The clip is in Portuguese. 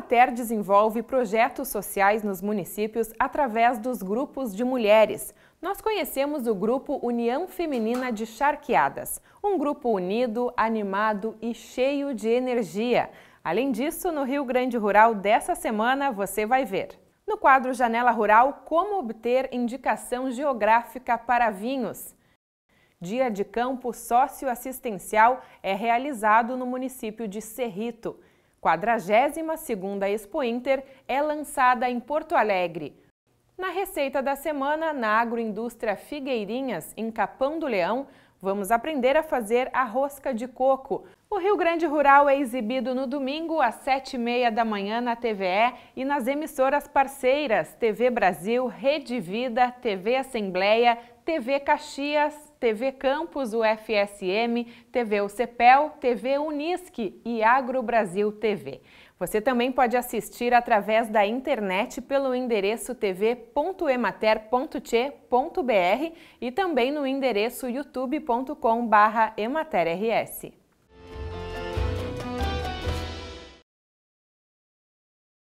Emater desenvolve projetos sociais nos municípios através dos grupos de mulheres. Nós conhecemos o grupo União Feminina de Charqueadas, um grupo unido, animado e cheio de energia. Além disso, no Rio Grande Rural dessa semana você vai ver. No quadro Janela Rural, como obter indicação geográfica para vinhos. Dia de campo socioassistencial é realizado no município de Cerrito. 42ª Expo Inter é lançada em Porto Alegre. Na receita da semana, na agroindústria Figueirinhas, em Capão do Leão, vamos aprender a fazer a rosca de coco, o Rio Grande Rural é exibido no domingo às sete e meia da manhã na TVE e nas emissoras parceiras TV Brasil, Rede Vida, TV Assembleia, TV Caxias, TV Campos, UFSM, TV UCPEL, TV Unisque e Agro Brasil TV. Você também pode assistir através da internet pelo endereço tv.emater.te.br e também no endereço youtube.com/ematerrs.